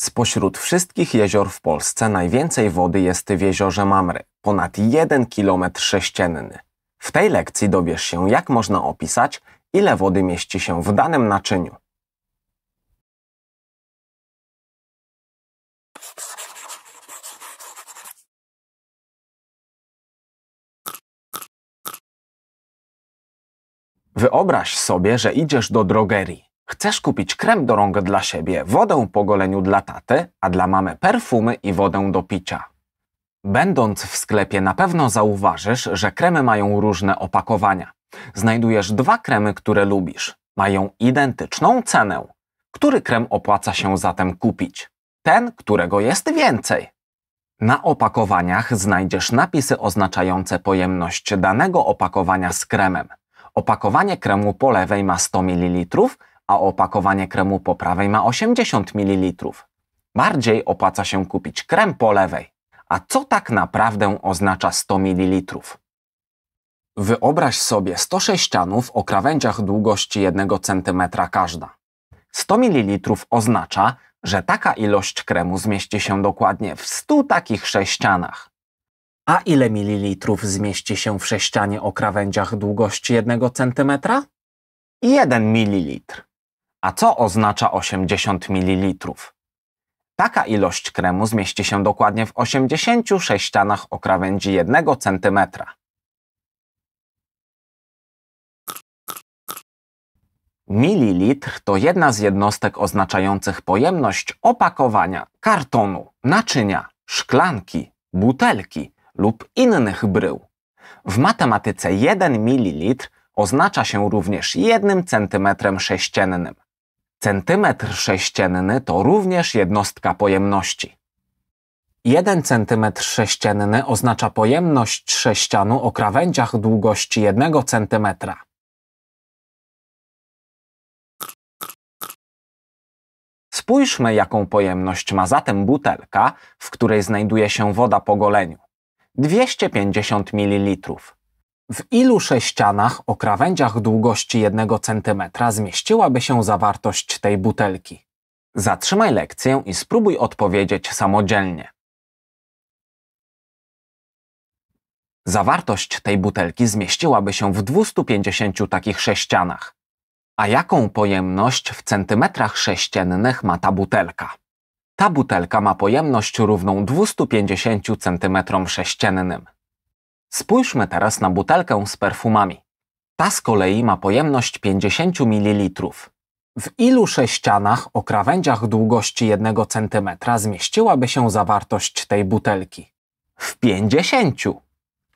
Spośród wszystkich jezior w Polsce najwięcej wody jest w jeziorze Mamry, ponad 1 km sześcienny. W tej lekcji dowiesz się, jak można opisać, ile wody mieści się w danym naczyniu. Wyobraź sobie, że idziesz do drogerii. Chcesz kupić krem do rąk dla siebie, wodę po goleniu dla taty, a dla mamy perfumy i wodę do picia. Będąc w sklepie na pewno zauważysz, że kremy mają różne opakowania. Znajdujesz dwa kremy, które lubisz. Mają identyczną cenę. Który krem opłaca się zatem kupić? Ten, którego jest więcej. Na opakowaniach znajdziesz napisy oznaczające pojemność danego opakowania z kremem. Opakowanie kremu po lewej ma 100 ml, a opakowanie kremu po prawej ma 80 ml. Bardziej opłaca się kupić krem po lewej. A co tak naprawdę oznacza 100 ml? Wyobraź sobie 106 ścianów o krawędziach długości 1 cm każda. 100 ml oznacza, że taka ilość kremu zmieści się dokładnie w 100 takich sześcianach. A ile mililitrów zmieści się w sześcianie o krawędziach długości 1 cm? 1 mililitr. A co oznacza 80 ml? Taka ilość kremu zmieści się dokładnie w 86 ścianach o krawędzi 1 cm. Mililitr to jedna z jednostek oznaczających pojemność opakowania, kartonu, naczynia, szklanki, butelki lub innych brył. W matematyce 1 ml oznacza się również 1 cm sześciennym. Centymetr sześcienny to również jednostka pojemności. 1 cm sześcienny oznacza pojemność sześcianu o krawędziach długości 1 cm. Spójrzmy, jaką pojemność ma zatem butelka, w której znajduje się woda po goleniu. 250 ml. W ilu sześcianach o krawędziach długości 1 cm zmieściłaby się zawartość tej butelki? Zatrzymaj lekcję i spróbuj odpowiedzieć samodzielnie. Zawartość tej butelki zmieściłaby się w 250 takich sześcianach. A jaką pojemność w centymetrach sześciennych ma ta butelka? Ta butelka ma pojemność równą 250 cm sześciennym. Spójrzmy teraz na butelkę z perfumami. Ta z kolei ma pojemność 50 ml. W ilu sześcianach o krawędziach długości 1 cm zmieściłaby się zawartość tej butelki? W 50.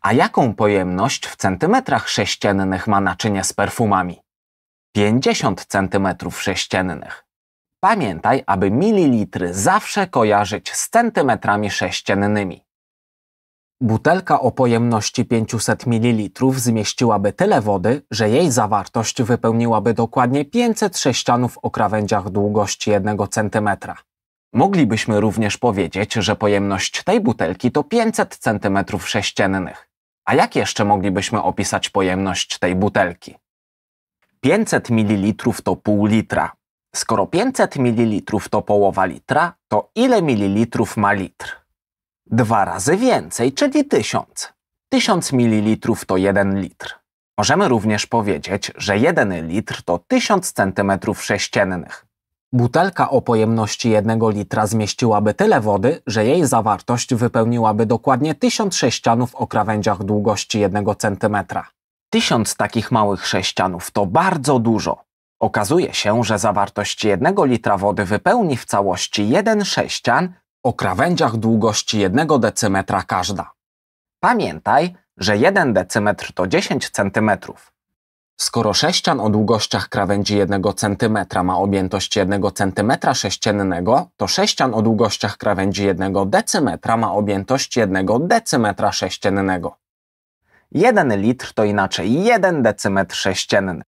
A jaką pojemność w centymetrach sześciennych ma naczynie z perfumami? 50 cm sześciennych. Pamiętaj, aby mililitry zawsze kojarzyć z centymetrami sześciennymi. Butelka o pojemności 500 ml zmieściłaby tyle wody, że jej zawartość wypełniłaby dokładnie 500 sześcianów o krawędziach długości 1 cm. Moglibyśmy również powiedzieć, że pojemność tej butelki to 500 cm sześciennych. A jak jeszcze moglibyśmy opisać pojemność tej butelki? 500 ml to pół litra. Skoro 500 ml to połowa litra, to ile mililitrów ma litr? dwa razy więcej, czyli 1000. 1000 ml to 1 litr. Możemy również powiedzieć, że 1 litr to 1000 cm sześciennych. Butelka o pojemności 1 litra zmieściłaby tyle wody, że jej zawartość wypełniłaby dokładnie 1000 sześcianów o krawędziach długości 1 cm. 1000 takich małych sześcianów to bardzo dużo. Okazuje się, że zawartość 1 litra wody wypełni w całości 1 sześcian, o krawędziach długości 1 decymetra każda. Pamiętaj, że 1 decymetr to 10 cm. Skoro sześcian o długościach krawędzi 1 cm ma objętość 1 cm sześciennego, to sześcian o długościach krawędzi 1 decymetra ma objętość 1 decymetra sześciennego. 1 litr to inaczej 1 decymetr sześcienny.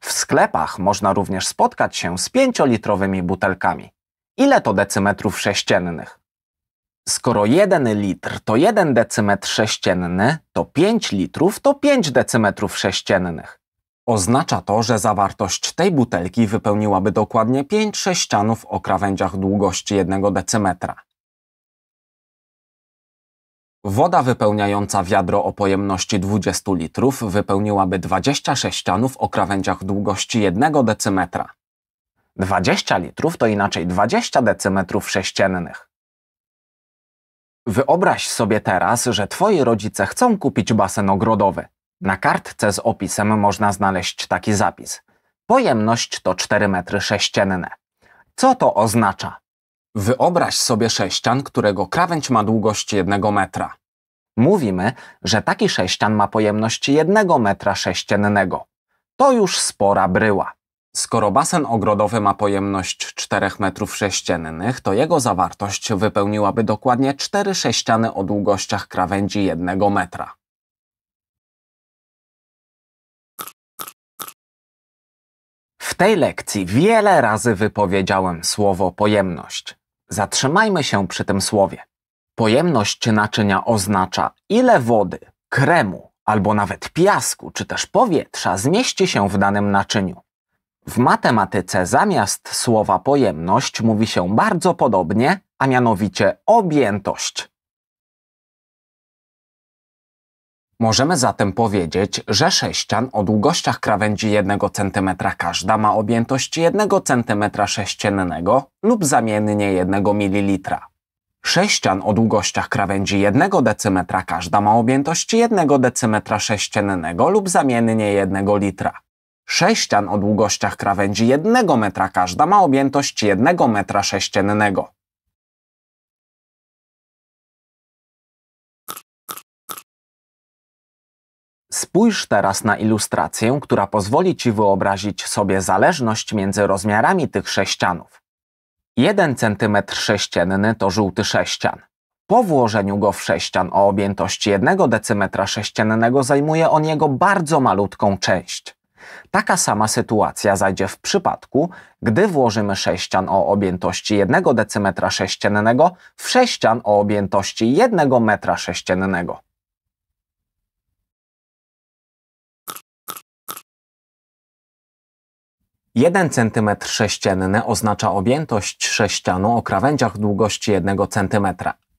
W sklepach można również spotkać się z 5-litrowymi butelkami. Ile to decymetrów sześciennych? Skoro 1 litr to 1 decymetr sześcienny, to 5 litrów to 5 decymetrów sześciennych. Oznacza to, że zawartość tej butelki wypełniłaby dokładnie 5 sześcianów o krawędziach długości 1 decymetra. Woda wypełniająca wiadro o pojemności 20 litrów wypełniłaby 26 ścianów o krawędziach długości 1 decymetra. 20 litrów to inaczej 20 decymetrów sześciennych. Wyobraź sobie teraz, że twoi rodzice chcą kupić basen ogrodowy. Na kartce z opisem można znaleźć taki zapis. Pojemność to 4 metry sześcienne. Co to oznacza? Wyobraź sobie sześcian, którego krawędź ma długość jednego metra. Mówimy, że taki sześcian ma pojemność jednego metra sześciennego. To już spora bryła. Skoro basen ogrodowy ma pojemność 4 metrów sześciennych, to jego zawartość wypełniłaby dokładnie 4 sześciany o długościach krawędzi 1 metra. W tej lekcji wiele razy wypowiedziałem słowo pojemność. Zatrzymajmy się przy tym słowie. Pojemność naczynia oznacza, ile wody, kremu albo nawet piasku czy też powietrza zmieści się w danym naczyniu. W matematyce zamiast słowa pojemność mówi się bardzo podobnie, a mianowicie objętość. Możemy zatem powiedzieć, że sześcian o długościach krawędzi 1 cm każda ma objętość 1 cm sześciennego lub zamiennie 1 ml. Sześcian o długościach krawędzi 1 dm każda ma objętość 1 dm sześciennego lub zamiennie 1 litra. Sześcian o długościach krawędzi 1 metra każda ma objętość 1 metra sześciennego. Spójrz teraz na ilustrację, która pozwoli Ci wyobrazić sobie zależność między rozmiarami tych sześcianów. 1 cm sześcienny to żółty sześcian. Po włożeniu go w sześcian o objętości 1 decymetra sześciennego zajmuje on jego bardzo malutką część. Taka sama sytuacja zajdzie w przypadku, gdy włożymy sześcian o objętości 1 decymetra sześciennego w sześcian o objętości 1 metra sześciennego. 1 cm sześcienny oznacza objętość sześcianu o krawędziach długości 1 cm.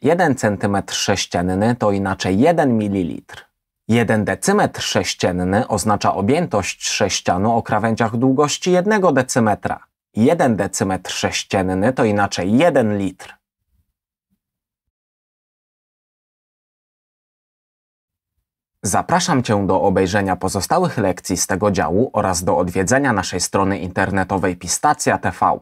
1 cm sześcienny to inaczej 1 ml. 1 decymetr sześcienny oznacza objętość sześcianu o krawędziach długości 1 decymetra. 1 decymetr sześcienny to inaczej 1 litr. Zapraszam Cię do obejrzenia pozostałych lekcji z tego działu oraz do odwiedzenia naszej strony internetowej Pistacja TV.